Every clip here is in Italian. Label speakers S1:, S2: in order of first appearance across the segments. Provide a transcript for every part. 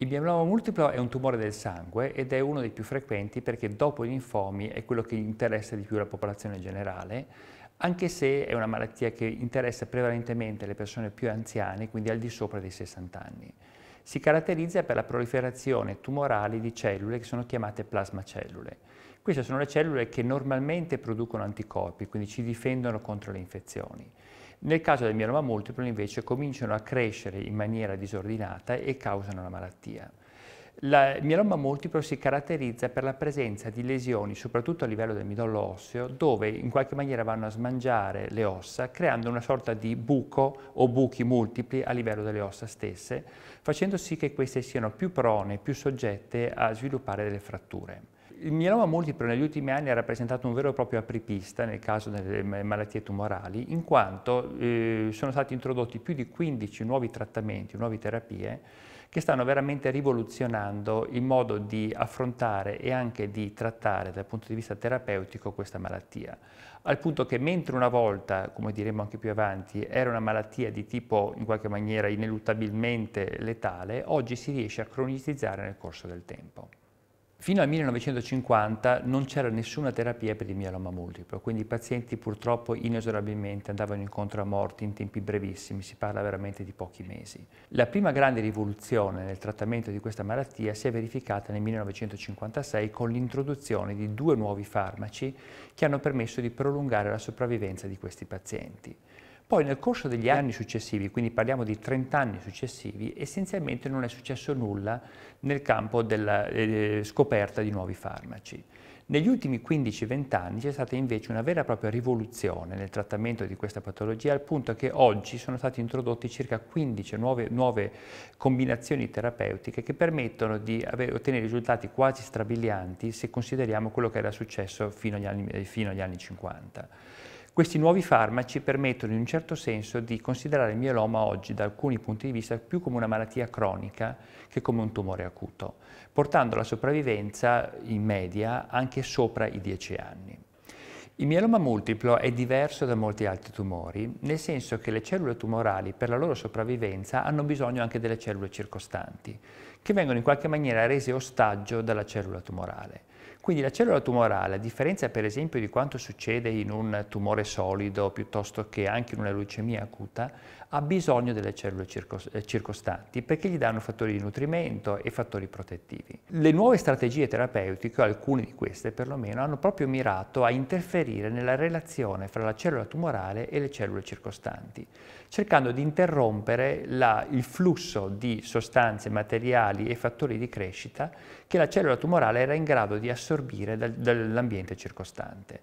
S1: Il mieloma multiplo è un tumore del sangue ed è uno dei più frequenti perché dopo i linfomi è quello che interessa di più la popolazione generale, anche se è una malattia che interessa prevalentemente le persone più anziane, quindi al di sopra dei 60 anni. Si caratterizza per la proliferazione tumorale di cellule che sono chiamate plasmacellule. Queste sono le cellule che normalmente producono anticorpi, quindi ci difendono contro le infezioni. Nel caso del mieloma multiplo invece cominciano a crescere in maniera disordinata e causano la malattia. il mieloma multiplo si caratterizza per la presenza di lesioni, soprattutto a livello del midollo osseo, dove in qualche maniera vanno a smangiare le ossa, creando una sorta di buco o buchi multipli a livello delle ossa stesse, facendo sì che queste siano più prone, più soggette a sviluppare delle fratture. Il mieloma multiplo negli ultimi anni ha rappresentato un vero e proprio apripista nel caso delle malattie tumorali, in quanto eh, sono stati introdotti più di 15 nuovi trattamenti, nuove terapie, che stanno veramente rivoluzionando il modo di affrontare e anche di trattare dal punto di vista terapeutico questa malattia. Al punto che mentre una volta, come diremo anche più avanti, era una malattia di tipo in qualche maniera ineluttabilmente letale, oggi si riesce a cronicizzare nel corso del tempo. Fino al 1950 non c'era nessuna terapia per il mieloma multiplo, quindi i pazienti purtroppo inesorabilmente andavano incontro a morti in tempi brevissimi, si parla veramente di pochi mesi. La prima grande rivoluzione nel trattamento di questa malattia si è verificata nel 1956 con l'introduzione di due nuovi farmaci che hanno permesso di prolungare la sopravvivenza di questi pazienti. Poi nel corso degli anni successivi, quindi parliamo di 30 anni successivi, essenzialmente non è successo nulla nel campo della eh, eh scoperta di nuovi farmaci. Negli ultimi 15-20 anni c'è stata invece una vera e propria rivoluzione nel trattamento di questa patologia al punto che oggi sono stati introdotti circa 15 nuove, nuove combinazioni terapeutiche che permettono di avere, ottenere risultati quasi strabilianti se consideriamo quello che era successo fino agli anni, eh, fino agli anni 50. Questi nuovi farmaci permettono in un certo senso di considerare il mieloma oggi da alcuni punti di vista più come una malattia cronica che come un tumore acuto, portando la sopravvivenza in media anche sopra i 10 anni. Il mieloma multiplo è diverso da molti altri tumori, nel senso che le cellule tumorali per la loro sopravvivenza hanno bisogno anche delle cellule circostanti, che vengono in qualche maniera rese ostaggio dalla cellula tumorale. Quindi la cellula tumorale, a differenza per esempio di quanto succede in un tumore solido piuttosto che anche in una leucemia acuta, ha bisogno delle cellule circos eh, circostanti perché gli danno fattori di nutrimento e fattori protettivi. Le nuove strategie terapeutiche, alcune di queste perlomeno, hanno proprio mirato a interferire nella relazione fra la cellula tumorale e le cellule circostanti, cercando di interrompere la, il flusso di sostanze, materiali e fattori di crescita che la cellula tumorale era in grado di assorbire assorbire dal, dall'ambiente circostante.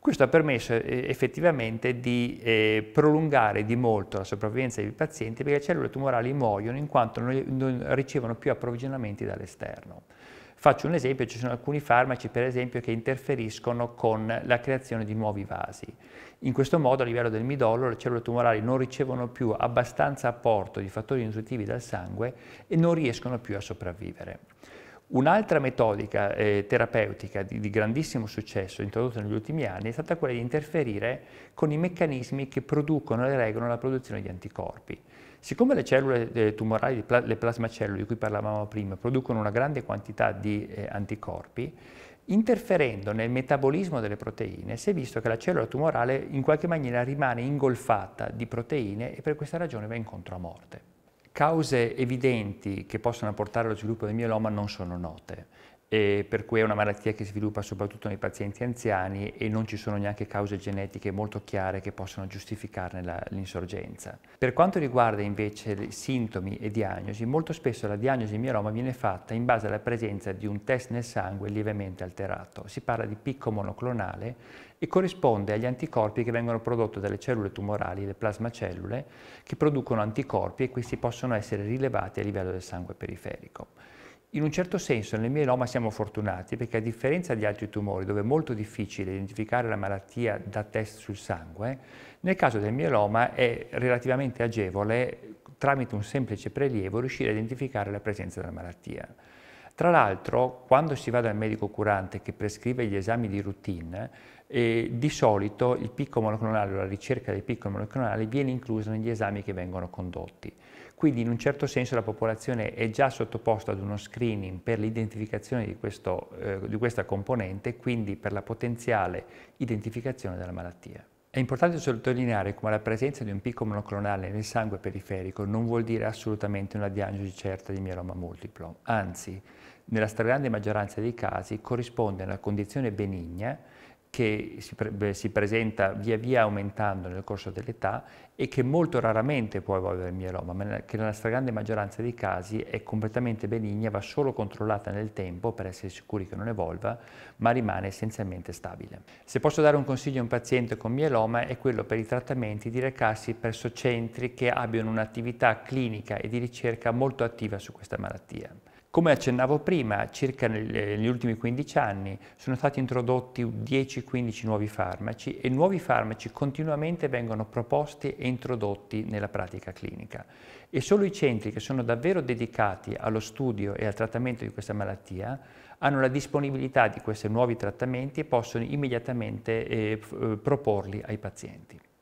S1: Questo ha permesso eh, effettivamente di eh, prolungare di molto la sopravvivenza dei pazienti perché le cellule tumorali muoiono in quanto non, non ricevono più approvvigionamenti dall'esterno. Faccio un esempio, ci sono alcuni farmaci per esempio che interferiscono con la creazione di nuovi vasi. In questo modo a livello del midollo le cellule tumorali non ricevono più abbastanza apporto di fattori nutritivi dal sangue e non riescono più a sopravvivere. Un'altra metodica eh, terapeutica di, di, grandissimo successo introdotta negli ultimi anni è stata quella di interferire con i meccanismi che producono e regolano la produzione di anticorpi. Siccome le cellule eh, tumorali, le plasmacellule di cui parlavamo prima, producono una grande quantità di eh, anticorpi, interferendo nel metabolismo delle proteine si è visto che la cellula tumorale in qualche maniera rimane ingolfata di proteine e per questa ragione va incontro a morte. Cause evidenti che possono portare allo sviluppo del mieloma non sono note e per cui è una malattia che si sviluppa soprattutto nei pazienti anziani e non ci sono neanche cause genetiche molto chiare che possano giustificarne l'insorgenza. Per quanto riguarda invece sintomi e diagnosi, molto spesso la diagnosi mieloma viene fatta in base alla presenza di un test nel sangue lievemente alterato. Si parla di picco monoclonale e corrisponde agli anticorpi che vengono prodotti dalle cellule tumorali, le plasmacellule, che producono anticorpi e questi possono essere rilevati a livello del sangue periferico. In un certo senso nel mieloma siamo fortunati perché a differenza di altri tumori dove è molto difficile identificare la malattia da test sul sangue, nel caso del mieloma è relativamente agevole tramite un semplice prelievo riuscire a identificare la presenza della malattia. Tra l'altro, quando si va dal medico curante che prescrive gli esami di routine, eh, di solito il picco monoclonale o la ricerca del picco monoclonale viene inclusa negli esami che vengono condotti. Quindi in un certo senso la popolazione è già sottoposta ad uno screening per l'identificazione di, eh, di, questa componente, quindi per la potenziale identificazione della malattia. È importante sottolineare come la presenza di un picco monoclonale nel sangue periferico non vuol dire assolutamente una diagnosi certa di mieloma multiplo, anzi nella stragrande maggioranza dei casi corrisponde a una condizione benigna che si, pre si presenta via via aumentando nel corso dell'età e che molto raramente può evolvere il mieloma, ma che nella stragrande maggioranza dei casi è completamente benigna, va solo controllata nel tempo per essere sicuri che non evolva, ma rimane essenzialmente stabile. Se posso dare un consiglio a un paziente con mieloma è quello per i trattamenti di recarsi presso centri che abbiano un'attività clinica e di ricerca molto attiva su questa malattia. Come accennavo prima, circa eh, negli ultimi 15 anni sono stati introdotti 10-15 nuovi farmaci e nuovi farmaci continuamente vengono proposti e introdotti nella pratica clinica. E solo i centri che sono davvero dedicati allo studio e al trattamento di questa malattia hanno la disponibilità di questi nuovi trattamenti e possono immediatamente eh, eh proporli ai pazienti.